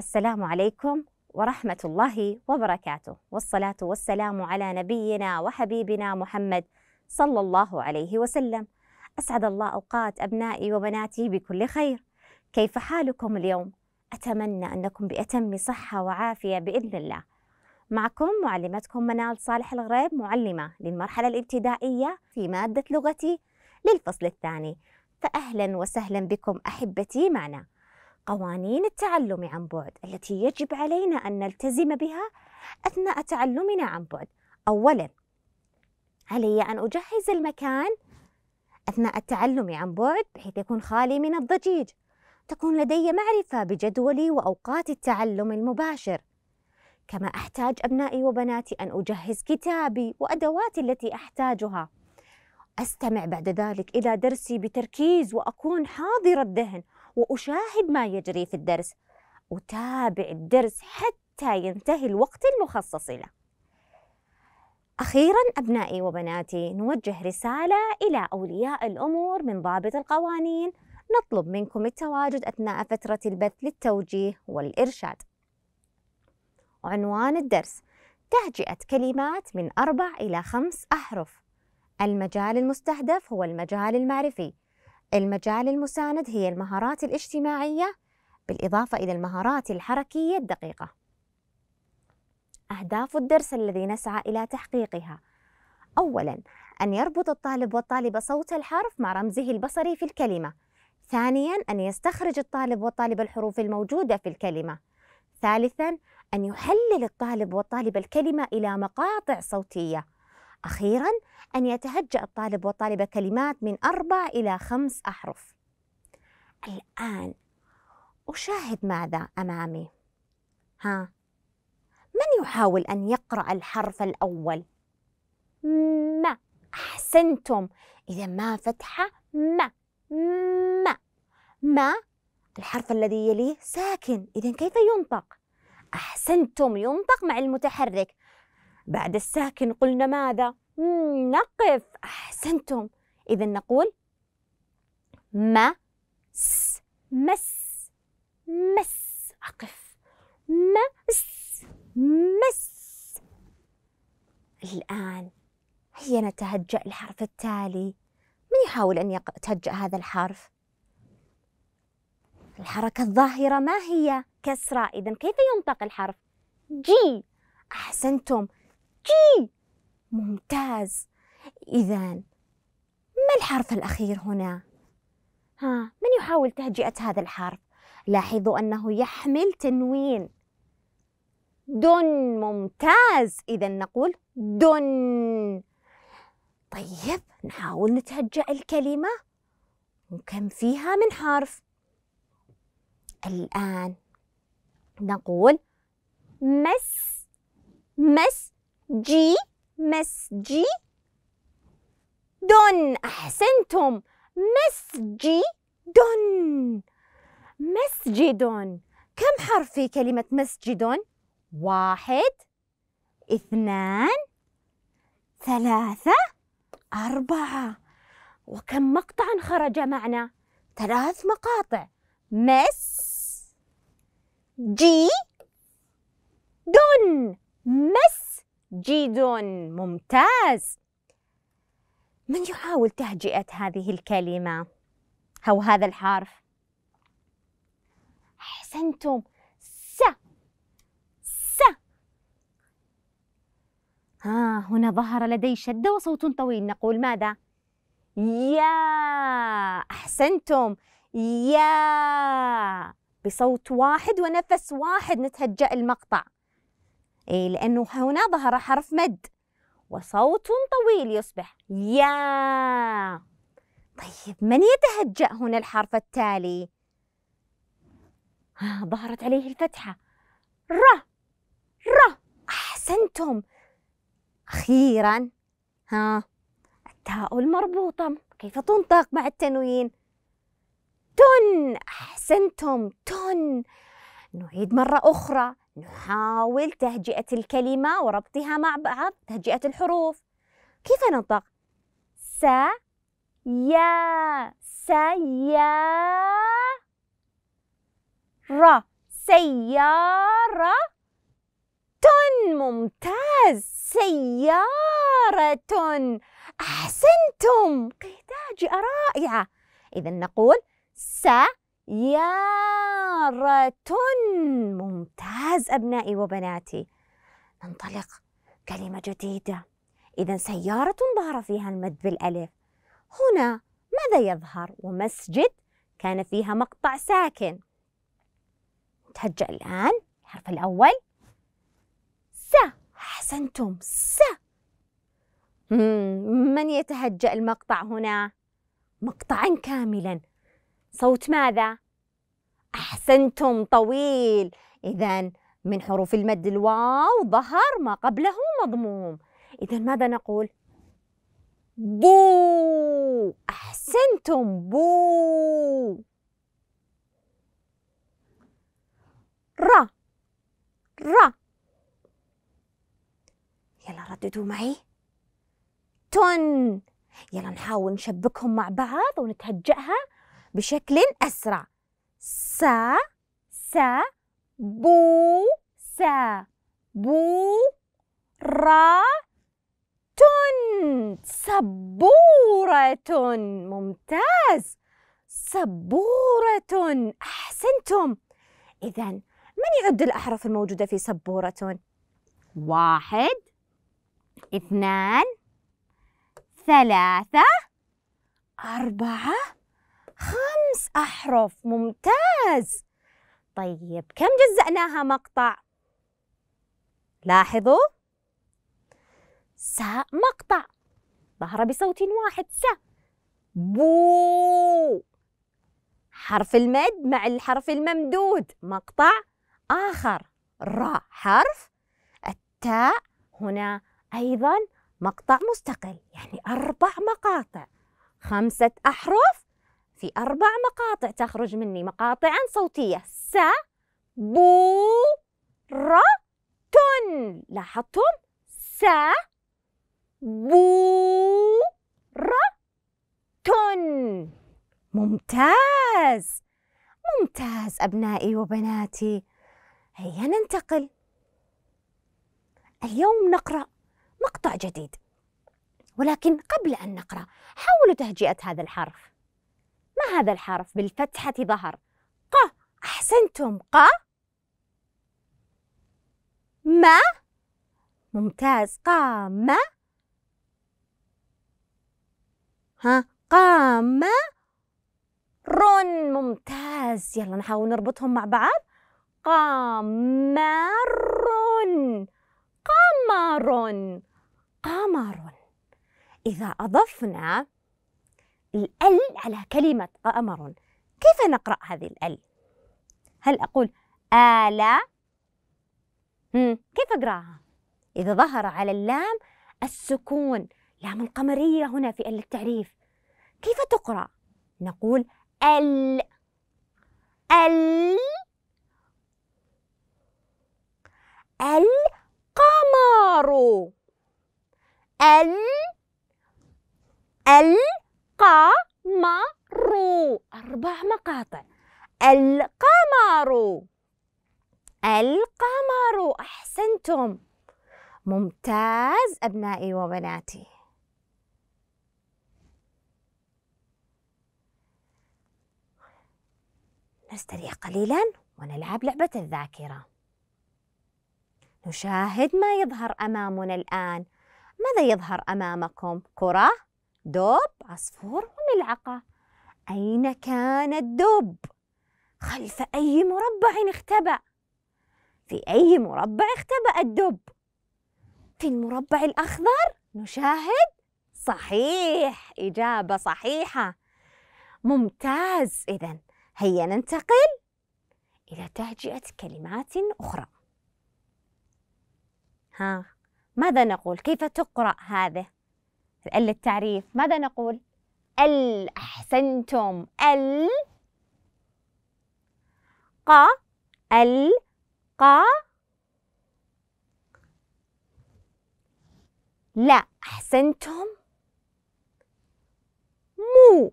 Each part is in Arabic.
السلام عليكم ورحمة الله وبركاته والصلاة والسلام على نبينا وحبيبنا محمد صلى الله عليه وسلم أسعد الله أوقات أبنائي وبناتي بكل خير كيف حالكم اليوم؟ أتمنى أنكم بأتم صحة وعافية بإذن الله معكم معلمتكم منال صالح الغريب معلمة للمرحلة الابتدائية في مادة لغتي للفصل الثاني فأهلا وسهلا بكم أحبتي معنا قوانين التعلم عن بعد التي يجب علينا أن نلتزم بها أثناء تعلمنا عن بعد أولا علي أن أجهز المكان أثناء التعلم عن بعد بحيث يكون خالي من الضجيج تكون لدي معرفة بجدولي وأوقات التعلم المباشر كما أحتاج أبنائي وبناتي أن أجهز كتابي وأدواتي التي أحتاجها أستمع بعد ذلك إلى درسي بتركيز وأكون حاضر الذهن وأشاهد ما يجري في الدرس أتابع الدرس حتى ينتهي الوقت المخصص له أخيرا أبنائي وبناتي نوجه رسالة إلى أولياء الأمور من ضابط القوانين نطلب منكم التواجد أثناء فترة البث للتوجيه والإرشاد عنوان الدرس تهجئة كلمات من أربع إلى خمس أحرف المجال المستهدف هو المجال المعرفي المجال المساند هي المهارات الاجتماعية بالإضافة إلى المهارات الحركية الدقيقة. أهداف الدرس الذي نسعى إلى تحقيقها أولاً أن يربط الطالب والطالبة صوت الحرف مع رمزه البصري في الكلمة. ثانياً أن يستخرج الطالب والطالبة الحروف الموجودة في الكلمة. ثالثاً أن يحلل الطالب والطالبة الكلمة إلى مقاطع صوتية. أخيرا أن يتهجأ الطالب والطالبة كلمات من أربع إلى خمس أحرف الآن أشاهد ماذا أمامي؟ ها؟ من يحاول أن يقرأ الحرف الأول؟ ما أحسنتم إذا ما فتحة ما ما ما الحرف الذي يليه ساكن إذا كيف ينطق؟ أحسنتم ينطق مع المتحرك بعد الساكن قلنا ماذا؟ نقف أحسنتم إذا نقول مس مس مس أقف مس مس الآن هيا نتهجأ الحرف التالي من يحاول أن يتهجأ هذا الحرف؟ الحركة الظاهرة ما هي؟ كسرة إذا كيف ينطق الحرف؟ جي أحسنتم ذكي ممتاز إذا ما الحرف الأخير هنا؟ ها من يحاول تهجئة هذا الحرف؟ لاحظوا أنه يحمل تنوين دن ممتاز إذا نقول دن طيب نحاول نتهجأ الكلمة وكم فيها من حرف الآن نقول مس مس جي مسجي دن أحسنتم مسجي دن مسجد كم حرف في كلمة مسجد؟ واحد اثنان ثلاثة أربعة وكم مقطع خرج معنا؟ ثلاث مقاطع مس جي دن مس جيد ممتاز من يحاول تهجئة هذه الكلمة أو هذا الحرف؟ أحسنتم س س ها هنا ظهر لدي شدة وصوت طويل نقول ماذا؟ يا أحسنتم يا بصوت واحد ونفس واحد نتهجأ المقطع إيه لأنه هنا ظهر حرف مد وصوت طويل يصبح يا طيب من يتهجأ هنا الحرف التالي؟ آه ظهرت عليه الفتحة ر ر أحسنتم أخيرا ها التاء المربوطة كيف تنطق مع التنوين؟ تن أحسنتم تن نعيد مرة أخرى نحاول تهجئة الكلمة وربطها مع بعض تهجئة الحروف كيف ننطق؟ س يا سيارة سيارة تن ممتاز سيارة أحسنتم قيتاجئة رائعة إذا نقول س رتن ممتاز أبنائي وبناتي ننطلق كلمة جديدة إذا سيارة ظهر فيها المد بالألف هنا ماذا يظهر ومسجد كان فيها مقطع ساكن نتهجأ الآن الحرف الأول س أحسنتم س من يتهجأ المقطع هنا؟ مقطعا كاملا صوت ماذا؟ أحسنتم طويل إذا من حروف المد الواو ظهر ما قبله مضموم إذا ماذا نقول؟ بو أحسنتم بو را را يلا رددوا معي تن يلا نحاول نشبكهم مع بعض ونتهجئها بشكل أسرع س س بو س بو را tun, سبورة ممتاز سبورة أحسنتم إذا من يعد الأحرف الموجودة في سبورة؟ واحد اثنان ثلاثة أربعة خمس أحرف ممتاز طيب كم جزأناها مقطع؟ لاحظوا ساء مقطع ظهر بصوت واحد ساء بو حرف المد مع الحرف الممدود مقطع آخر را حرف التاء هنا أيضا مقطع مستقل يعني أربع مقاطع خمسة أحرف في أربع مقاطع تخرج مني مقاطعا صوتية س ب ر تن لاحظتم س ب ر تن ممتاز ممتاز أبنائي وبناتي هيا ننتقل اليوم نقرأ مقطع جديد ولكن قبل أن نقرأ حاولوا تهجئة هذا الحرف ما هذا الحرف بالفتحة ظهر ق أحسنتم ق ما ممتاز قام ها قام رن ممتاز يلا نحاول نربطهم مع بعض قمر قمر قمر إذا أضفنا الأل على كلمة قمر كيف نقرأ هذه الأل؟ هل أقول آلا؟ كيف أقرأها؟ إذا ظهر على اللام السكون لام القمرية هنا في أل التعريف كيف تقرأ؟ نقول ال ال القمر ال ال القمر أربع مقاطع القمر القمر أحسنتم ممتاز أبنائي وبناتي نستريح قليلا ونلعب لعبة الذاكرة نشاهد ما يظهر أمامنا الآن ماذا يظهر أمامكم؟ كرة دب عصفور وملعقة أين كان الدب؟ خلف أي مربع اختبأ؟ في أي مربع اختبأ الدب؟ في المربع الأخضر نشاهد صحيح إجابة صحيحة ممتاز إذا هيا ننتقل إلى تهجئة كلمات أخرى ها ماذا نقول كيف تقرأ هذه ال التعريف ماذا نقول؟ ال أحسنتم ال قا ال قا لا أحسنتم مو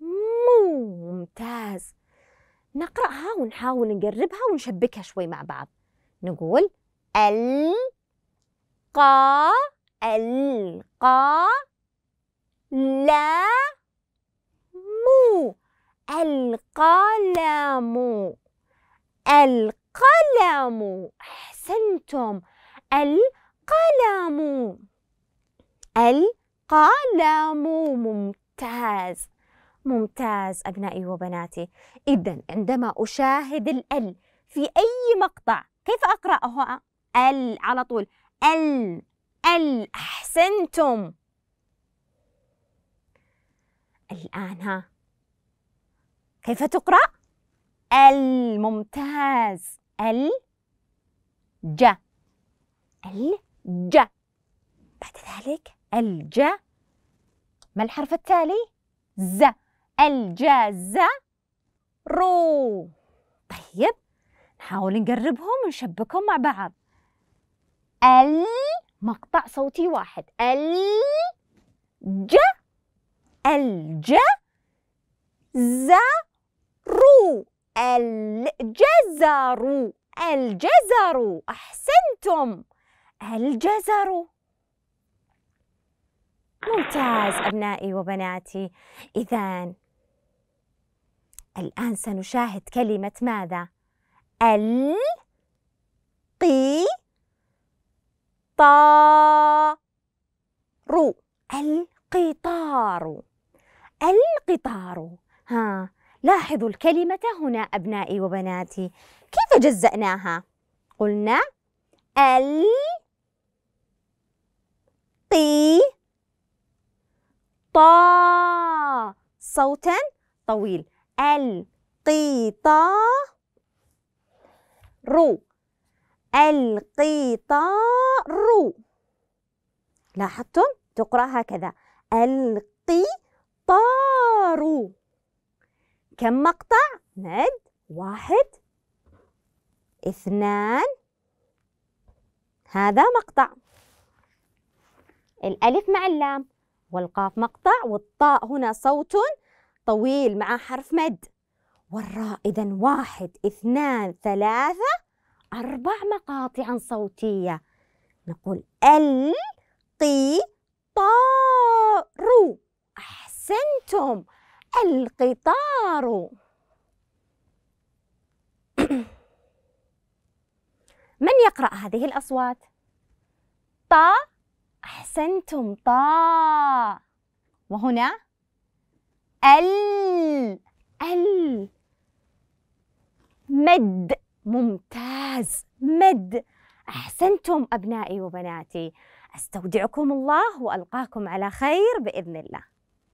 مو ممتاز نقرأها ونحاول نقربها ونشبكها شوي مع بعض نقول ال قا القلم القلم القلم أحسنتم القلم القلم ممتاز ممتاز أبنائي وبناتي إذا عندما أشاهد ال في أي مقطع كيف أقرأها؟ ال على طول ال ال أحسنتم الآن ها كيف تقرأ؟ الممتاز الج الج بعد ذلك الج ما الحرف التالي؟ ز الجاز رو طيب نحاول نقربهم ونشبكهم مع بعض ال مقطع صوتي واحد الج الج زرو الجزر الجزر أحسنتم الجزر ممتاز أبنائي وبناتي إذا الآن سنشاهد كلمة ماذا؟ القي القطار القطار القطار ها لاحظوا الكلمة هنا أبنائي وبناتي كيف جزأناها؟ قلنا ال قي طا صوتا طويل القطار القطار لاحظتم تقرأ هكذا القطار كم مقطع مد واحد اثنان هذا مقطع الألف مع اللام والقاف مقطع والطاء هنا صوت طويل مع حرف مد والراء إذا واحد اثنان ثلاثة أربع مقاطع صوتية نقول ال قي طار أحسنتم القطار من يقرأ هذه الأصوات؟ طا أحسنتم طا وهنا ال ال مد ممتاز مد أحسنتم أبنائي وبناتي أستودعكم الله وألقاكم على خير بإذن الله